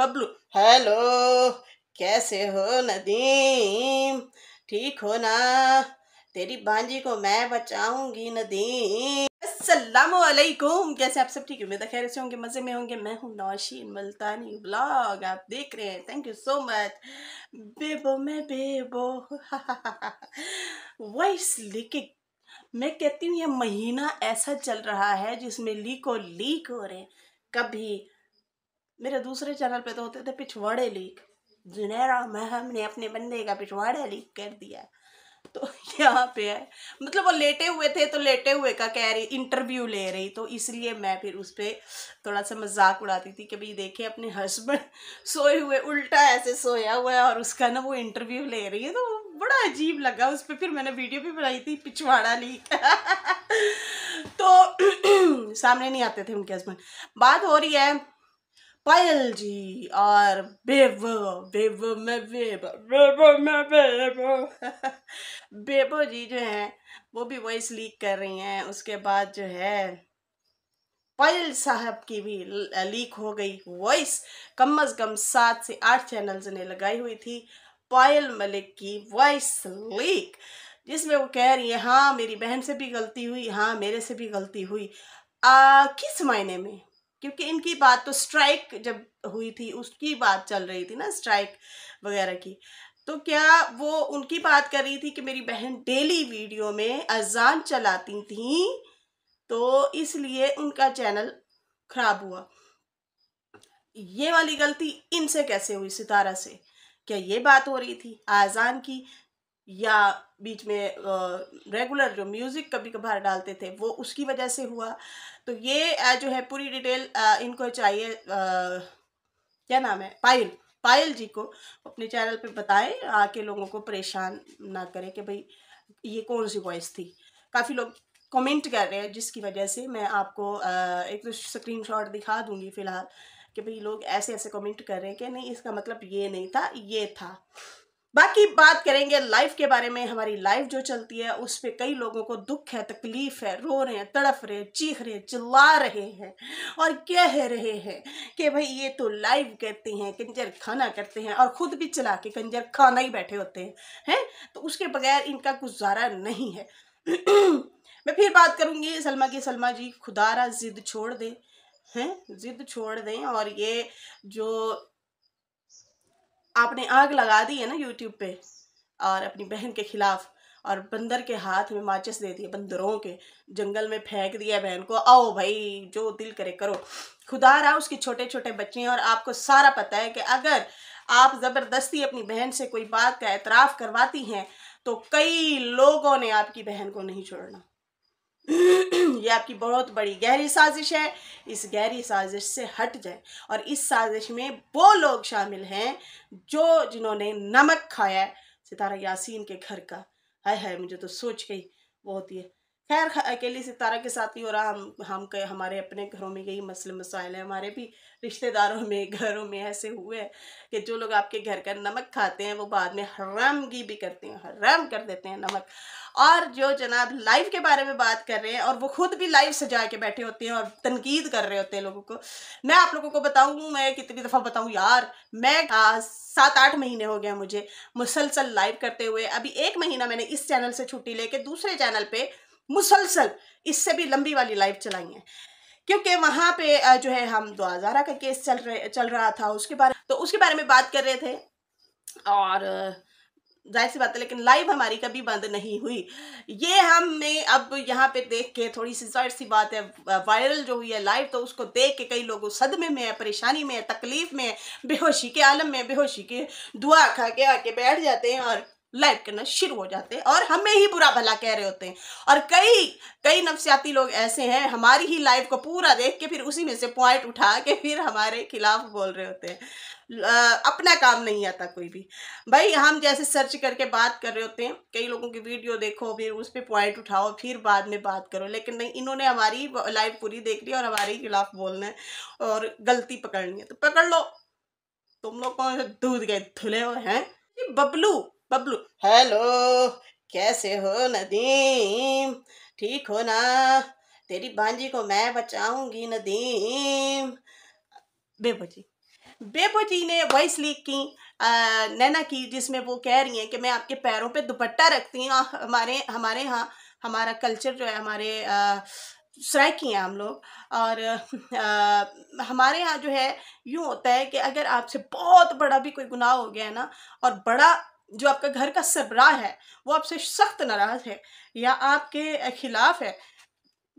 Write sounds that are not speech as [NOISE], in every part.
Bablu hello कैसे हो नदीम ठीक हो ना तेरी भांजी को मैं बचाऊंगी नदीम असलकुम कैसे आप सब ठीक है उम्मीद खैर से होंगे मज़े में होंगे मैं हूँ नौशीन मुल्तानी ब्लॉग आप देख रहे हैं thank you so much Bebo मैं बेबो [LAUGHS] वॉइस लीकिंग मैं कहती हूँ यह महीना ऐसा चल रहा है जिसमें लीक और लीक हो रहे हैं कभी मेरे दूसरे चैनल पे तो होते थे पिछवाड़े लीक जुनेरा महम ने अपने बंदे का पिछवाड़ा लीक कर दिया तो [LAUGHS] यहाँ पे है मतलब वो लेटे हुए थे तो लेटे हुए का कह रही इंटरव्यू ले रही तो इसलिए मैं फिर उस पर थोड़ा सा मजाक उड़ाती थी कि भाई देखे अपने हस्बैंड [LAUGHS] सोए हुए उल्टा ऐसे सोया हुआ है और उसका ना वो इंटरव्यू ले रही है तो बड़ा अजीब लगा उस पर फिर मैंने वीडियो भी बनाई थी पिछवाड़ा लीक [LAUGHS] तो [CLEARS THROAT] सामने नहीं आते थे उनके हस्बैंड बात हो रही है पायल जी और बेबो बेब में बेब बेब में बेब [LAUGHS] बेबो जी जो हैं वो भी वॉइस लीक कर रही हैं उसके बाद जो है पायल साहब की भी लीक हो गई वॉइस कम अज़ कम सात से आठ चैनल्स ने लगाई हुई थी पायल मलिक की वॉइस लीक जिसमें वो कह रही है हाँ मेरी बहन से भी गलती हुई हाँ मेरे से भी गलती हुई आ, किस मायने में क्योंकि इनकी बात तो स्ट्राइक जब हुई थी उसकी बात चल रही थी ना स्ट्राइक वगैरह की तो क्या वो उनकी बात कर रही थी कि मेरी बहन डेली वीडियो में अजान चलाती थी तो इसलिए उनका चैनल ख़राब हुआ ये वाली गलती इनसे कैसे हुई सितारा से क्या ये बात हो रही थी आजान की या बीच में रेगुलर जो म्यूज़िक कभी कभार डालते थे वो उसकी वजह से हुआ तो ये जो है पूरी डिटेल इनको चाहिए क्या नाम है पायल पायल जी को अपने चैनल पे बताएं आके लोगों को परेशान ना करें कि भाई ये कौन सी वॉइस थी काफ़ी लोग कमेंट कर रहे हैं जिसकी वजह से मैं आपको एक तो स्क्रीन दिखा दूँगी फ़िलहाल कि भाई लोग ऐसे ऐसे कमेंट कर रहे हैं कि नहीं इसका मतलब ये नहीं था ये था बाकी बात करेंगे लाइफ के बारे में हमारी लाइफ जो चलती है उस पर कई लोगों को दुख है तकलीफ है रो रहे हैं तड़फ रहे चीख रहे चिल्ला रहे हैं और कह रहे हैं कि भाई ये तो लाइफ कहते हैं कंजर खाना करते हैं और ख़ुद भी चला के कंजर खाना ही बैठे होते हैं हैं तो उसके बगैर इनका गुजारा नहीं है [CLEARS THROAT] मैं फिर बात करूँगी सलमा की सलमा जी खुदारा जिद छोड़ दें हैं जिद छोड़ दें और ये जो आपने आग लगा दी है ना यूट्यूब पे और अपनी बहन के खिलाफ और बंदर के हाथ में माचिस दे दिए बंदरों के जंगल में फेंक दिया बहन को आओ भाई जो दिल करे करो खुदा रहा उसके छोटे छोटे बच्चे हैं और आपको सारा पता है कि अगर आप ज़बरदस्ती अपनी बहन से कोई बात का एतराफ़ करवाती हैं तो कई लोगों ने आपकी बहन को नहीं छोड़ना [CLEARS THROAT] ये आपकी बहुत बड़ी गहरी साजिश है इस गहरी साजिश से हट जाए और इस साजिश में वो लोग शामिल हैं जो जिन्होंने नमक खाया है सितारा यासीन के घर का हाय हाय मुझे तो सोच के ही बहुत ही खैर अकेली सितारा के साथ ही हो रहा हम हम हमारे अपने घरों में यही मसले मसाइल हैं हमारे भी रिश्तेदारों में घरों में ऐसे हुए हैं कि जो लोग आपके घर का नमक खाते हैं वो बाद में हरामगी भी करते हैं हराम कर देते हैं नमक और जो जनाब लाइव के बारे में बात कर रहे हैं और वो खुद भी लाइव सजा के बैठे होते हैं और तनकीद कर रहे होते हैं लोगों को मैं आप लोगों को बताऊँ मैं कितनी दफ़ा बताऊँ यार मैं सात आठ महीने हो गए मुझे मुसलसल लाइव करते हुए अभी एक महीना मैंने इस चैनल से छुट्टी लेके दूसरे चैनल पर मुसलसल इससे भी लंबी वाली लाइफ चलाई है क्योंकि वहां पे जो है हम दो हज़ारा का केस चल रहे चल रहा था उसके बारे तो उसके बारे में बात कर रहे थे और जाहिर सी बात है लेकिन लाइव हमारी कभी बंद नहीं हुई ये हमने अब यहाँ पे देख के थोड़ी सी जाहिर सी बात है वायरल जो हुई है लाइव तो उसको देख के कई लोगों सदमे में है परेशानी में है तकलीफ़ में है बेहोशी के आलम में बेहोशी के दुआ खा के आके बैठ जाते हैं और लाइक करना शुरू हो जाते हैं और हमें ही बुरा भला कह रहे होते हैं और कई कई नफसियाती लोग ऐसे हैं हमारी ही लाइफ को पूरा देख के फिर उसी में से पॉइंट उठा के फिर हमारे खिलाफ बोल रहे होते हैं अपना काम नहीं आता कोई भी भाई हम जैसे सर्च करके बात कर रहे होते हैं कई लोगों की वीडियो देखो फिर उस पर पॉइंट उठाओ फिर बाद में बात करो लेकिन नहीं इन्होंने हमारी लाइफ पूरी देख ली और हमारे खिलाफ बोलना है और गलती पकड़नी है तो पकड़ लो तुम लोग कौन से दूध गए धुले हो हैं बबलू बबलू हेलो कैसे हो नदीम ठीक हो ना तेरी भांजी को मैं बचाऊंगी नदीम बेबो जी बेबो जी ने वॉइस लीक की नैना की जिसमें वो कह रही हैं कि मैं आपके पैरों पे दुपट्टा रखती हूँ हमारे हमारे यहाँ हमारा कल्चर जो है हमारे आ, हैं हम लोग और आ, हमारे यहाँ जो है यूँ होता है कि अगर आपसे बहुत बड़ा भी कोई गुनाह हो गया है ना और बड़ा जो आपका घर का सरबराह है वो आपसे सख्त नाराज़ है या आपके ख़िलाफ़ है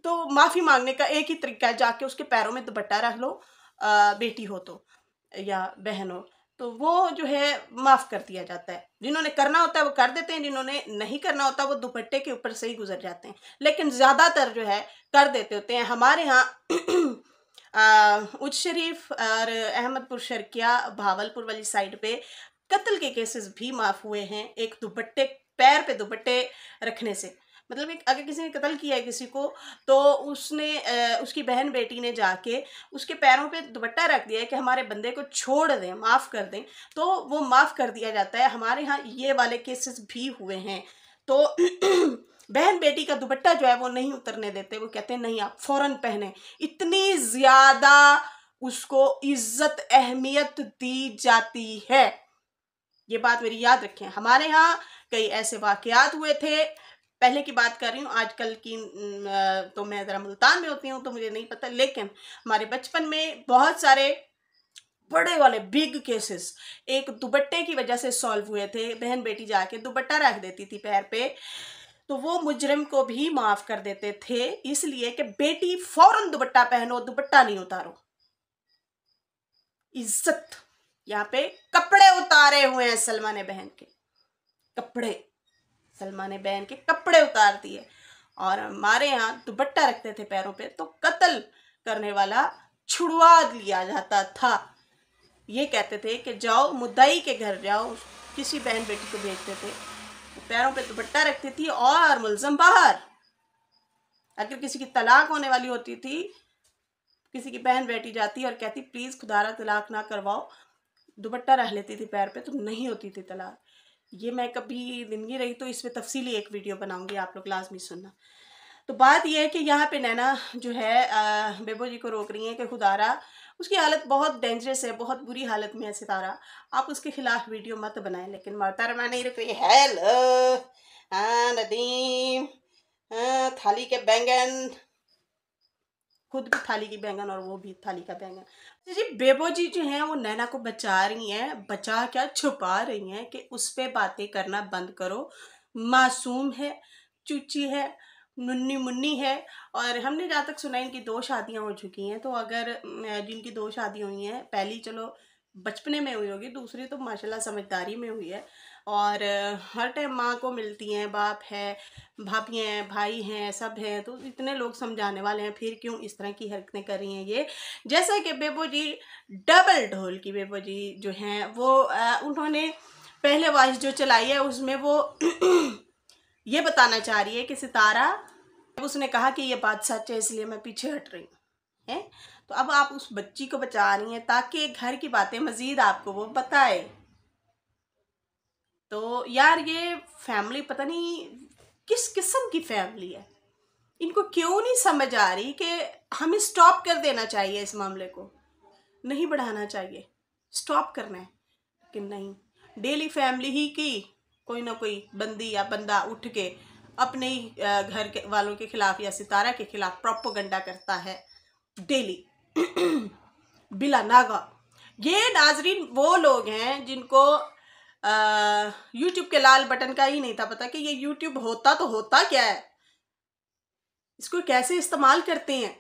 तो माफ़ी मांगने का एक ही तरीका है जाके उसके पैरों में दुपट्टा रख लो बेटी हो तो या बहन हो तो वो जो है माफ़ कर दिया जाता है जिन्होंने करना होता है वो कर देते हैं जिन्होंने नहीं करना होता वो दुपट्टे के ऊपर से ही गुजर जाते हैं लेकिन ज़्यादातर जो है कर देते होते हैं हमारे यहाँ [CLEARS THROAT] उच्च शरीफ और अहमदपुर शर्किया भावलपुर वाली साइड पे कत्ल के केसेस भी माफ़ हुए हैं एक दुपट्टे पैर पे दुपट्टे रखने से मतलब एक अगर किसी ने कत्ल किया है किसी को तो उसने उसकी बहन बेटी ने जाके उसके पैरों पे दुपट्टा रख दिया है कि हमारे बंदे को छोड़ दें माफ़ कर दें तो वो माफ़ कर दिया जाता है हमारे यहाँ ये वाले केसेस भी हुए हैं तो [CLEARS THROAT] बहन बेटी का दुपट्टा जो है वो नहीं उतरने देते वो कहते हैं नहीं आप फ़ौरन पहने इतनी ज़्यादा उसको इज्जत अहमियत दी जाती है ये बात मेरी याद रखें हमारे यहाँ कई ऐसे वाकयात हुए थे पहले की बात कर रही हूँ आजकल की तो मैं ज़रा मुल्तान में होती हूँ तो मुझे नहीं पता लेकिन हमारे बचपन में बहुत सारे बड़े वाले बिग केसेस एक दुबट्टे की वजह से सॉल्व हुए थे बहन बेटी जाके दुबट्टा रख देती थी पैर पे तो वो मुजरिम को भी माफ़ कर देते थे इसलिए कि बेटी फ़ौरन दुबट्टा पहनो दुबट्टा नहीं उतारो इज्जत यहाँ पे कपड़े उतारे हुए हैं सलमान बहन के कपड़े सलमान बहन के कपड़े उतार दिए और हमारे यहाँ दुपट्टा रखते थे पैरों पे तो कत्ल करने वाला छुड़वा लिया जाता था ये कहते थे कि जाओ मुद्दाई के घर जाओ किसी बहन बेटी को भेजते थे पैरों पे दुपट्टा रखती थी और मुलजम बाहर अगर किसी की तलाक होने वाली होती थी किसी की बहन बेटी जाती और कहती प्लीज़ खुदारा तलाक ना करवाओ दुपट्टा रह लेती थी पैर पे तो नहीं होती थी तलाक ये मैं कभी जिंदगी रही तो इसमें तफसीली एक वीडियो बनाऊंगी आप लोग लाजमी सुनना तो बात यह है कि यहाँ पे नैना जो है बेबो जी को रोक रही है कि खुदारा उसकी हालत बहुत डेंजरस है बहुत बुरी हालत में है सितारा आप उसके खिलाफ वीडियो मत बनाएं लेकिन मारता रहा नहीं रुकी हेलो हाँ नदीम हाँ थाली के बैंगन खुद भी थाली की बैंगन और वो भी थाली का बैंगन अच्छा जी बेबो जी जो हैं वो नैना को बचा रही हैं बचा क्या छुपा रही हैं कि उस पर बातें करना बंद करो मासूम है चुची है नुन्नी मुन्नी है और हमने जहाँ तक सुना इनकी दो शादियाँ हो चुकी हैं तो अगर जिनकी दो शादी हुई हैं पहली चलो बचपने में हुई होगी दूसरी तो माशाल्लाह समझदारी में हुई है और हर टाइम माँ को मिलती हैं बाप है भाभी हैं भाई हैं सब हैं तो इतने लोग समझाने वाले हैं फिर क्यों इस तरह की हरकतें कर रही हैं ये जैसा कि बेबो जी डबल ढोल की बेबो जी जो हैं वो उन्होंने पहले वॉइस जो चलाई है उसमें वो [CLEARS THROAT] ये बताना चाह रही है कि सितारा उसने कहा कि ये बात सच है इसलिए मैं पीछे हट रही हूँ है तो अब आप उस बच्ची को बचा रही हैं ताकि घर की बातें मज़ीद आपको वो बताए तो यार ये फैमिली पता नहीं किस किस्म की फैमिली है इनको क्यों नहीं समझ आ रही कि हमें स्टॉप कर देना चाहिए इस मामले को नहीं बढ़ाना चाहिए स्टॉप करना है कि नहीं डेली फैमिली ही की कोई ना कोई बंदी या बंदा उठ के अपने ही घर के वालों के खिलाफ या सितारा के खिलाफ प्रोपोगंडा करता है डेली [CLEARS THROAT] बिला नागा ये नाजरीन वो लोग हैं जिनको यूट्यूब के लाल बटन का ही नहीं था पता कि ये यूट्यूब होता तो होता क्या है इसको कैसे इस्तेमाल करते हैं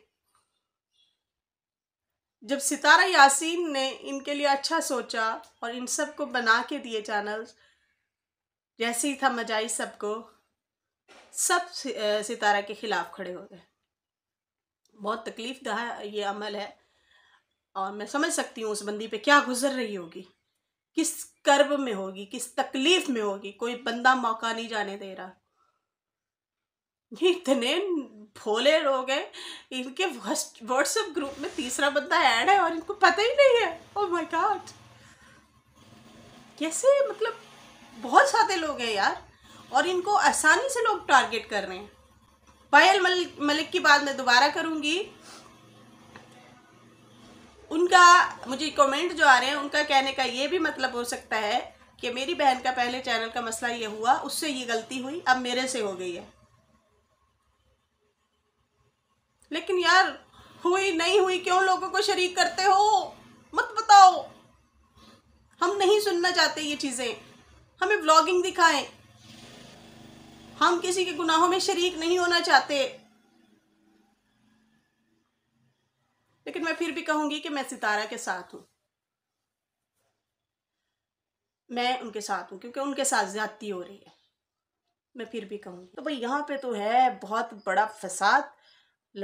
जब सितारा यासीन ने इनके लिए अच्छा सोचा और इन सब को बना के दिए चैनल्स जैसे ही था मजाई सबको सब सितारा के ख़िलाफ़ खड़े हो गए बहुत तकलीफ दहा ये अमल है और मैं समझ सकती हूँ उस बंदी पे क्या गुजर रही होगी किस कर्ब में होगी किस तकलीफ में होगी कोई बंदा मौका नहीं जाने दे रहा ये इतने भोले लोग हैं इनके व्हाट्सएप ग्रुप में तीसरा बंदा ऐड है और इनको पता ही नहीं है ओ माय गॉड कैसे मतलब बहुत सारे लोग हैं यार और इनको आसानी से लोग टारगेट कर रहे हैं पायल मलिक मलिक की बात मैं दोबारा करूंगी उनका मुझे कमेंट जो आ रहे हैं उनका कहने का ये भी मतलब हो सकता है कि मेरी बहन का पहले चैनल का मसला ये हुआ उससे ये गलती हुई अब मेरे से हो गई है लेकिन यार हुई नहीं हुई क्यों लोगों को शरीक करते हो मत बताओ हम नहीं सुनना चाहते ये चीज़ें हमें ब्लॉगिंग दिखाएं हम किसी के गुनाहों में शरीक नहीं होना चाहते लेकिन मैं फिर भी कहूंगी कि मैं सितारा के साथ हूं मैं उनके साथ हूं क्योंकि उनके साथ ज्यादती हो रही है मैं फिर भी कहूंगी तो भाई यहाँ पे तो है बहुत बड़ा फसाद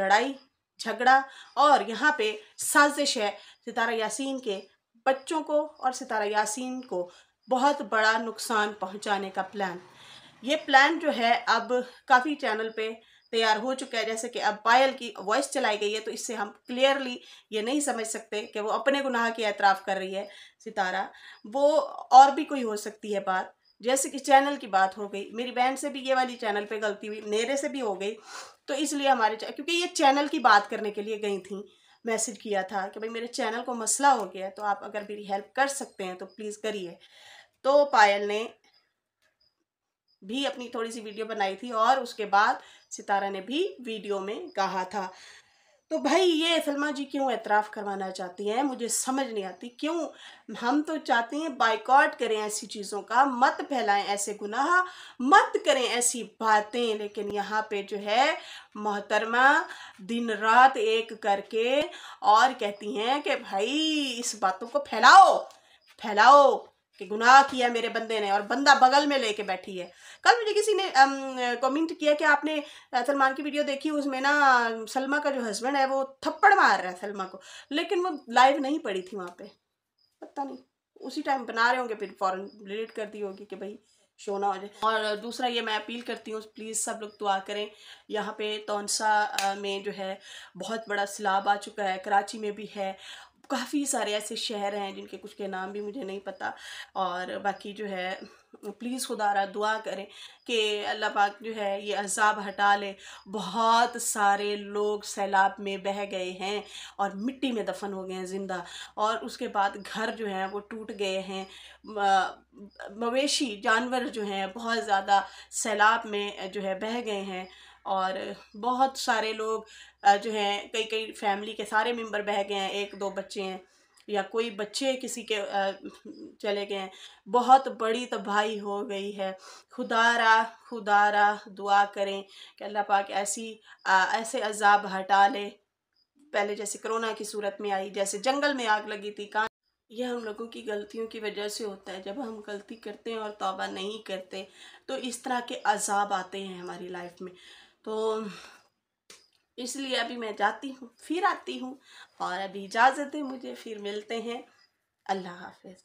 लड़ाई झगड़ा और यहाँ पे साजिश है सितारा यासीन के बच्चों को और सितारा यासीन को बहुत बड़ा नुकसान पहुँचाने का प्लान ये प्लान जो है अब काफ़ी चैनल पे तैयार हो चुका है जैसे कि अब पायल की वॉइस चलाई गई है तो इससे हम क्लियरली ये नहीं समझ सकते कि वो अपने गुनाह के एतराफ़ कर रही है सितारा वो और भी कोई हो सकती है बात जैसे कि चैनल की बात हो गई मेरी बहन से भी ये वाली चैनल पे गलती हुई मेरे से भी हो गई तो इसलिए हमारे क्योंकि ये चैनल की बात करने के लिए गई थी मैसेज किया था कि भाई मेरे चैनल को मसला हो गया तो आप अगर मेरी हेल्प कर सकते हैं तो प्लीज़ करिए तो पायल ने भी अपनी थोड़ी सी वीडियो बनाई थी और उसके बाद सितारा ने भी वीडियो में कहा था तो भाई ये फिल्मा जी क्यों एतराफ़ करवाना चाहती हैं मुझे समझ नहीं आती क्यों हम तो चाहते हैं बाइकआउट करें ऐसी चीज़ों का मत फैलाएं ऐसे गुनाह मत करें ऐसी बातें लेकिन यहाँ पे जो है मोहतरमा दिन रात एक करके और कहती हैं कि भाई इस बातों को फैलाओ फैलाओ कि गुनाह किया मेरे बंदे ने और बंदा बगल में लेके बैठी है कल मुझे किसी ने कमेंट किया कि आपने सलमान की वीडियो देखी उसमें ना सलमा का जो हस्बैंड है वो थप्पड़ मार रहा है सलमा को लेकिन वो लाइव नहीं पड़ी थी वहाँ पे पता नहीं उसी टाइम बना रहे होंगे फिर फ़ौरन डिलीट कर दी होगी कि भाई शो ना हो जाए और दूसरा ये मैं अपील करती हूँ प्लीज़ सब लोग दुआ करें यहाँ पे तोनसा में जो है बहुत बड़ा सैलाब आ चुका है कराची में भी है काफ़ी सारे ऐसे शहर हैं जिनके कुछ के नाम भी मुझे नहीं पता और बाकी जो है प्लीज़ खुदा रहा दुआ करें कि अल्लाह पाक जो है ये अजाब हटा ले बहुत सारे लोग सैलाब में बह गए हैं और मिट्टी में दफन हो गए हैं ज़िंदा और उसके बाद घर जो हैं वो टूट गए हैं मवेशी जानवर जो हैं बहुत ज़्यादा सैलाब में जो है बह गए हैं और बहुत सारे लोग जो हैं कई कई फैमिली के सारे मेंबर बह गए हैं एक दो बच्चे हैं या कोई बच्चे किसी के चले गए हैं बहुत बड़ी तबाही हो गई है खुदारा खुदारा दुआ करें कि अल्लाह पाक ऐसी ऐसे अजाब हटा ले पहले जैसे कोरोना की सूरत में आई जैसे जंगल में आग लगी थी कान यह हम लोगों की गलतियों की वजह से होता है जब हम गलती करते हैं और तोबा नहीं करते तो इस तरह के अजाब आते हैं हमारी लाइफ में तो इसलिए अभी मैं जाती हूँ फिर आती हूँ और अभी इजाज़त है मुझे फिर मिलते हैं अल्लाह हाफिज़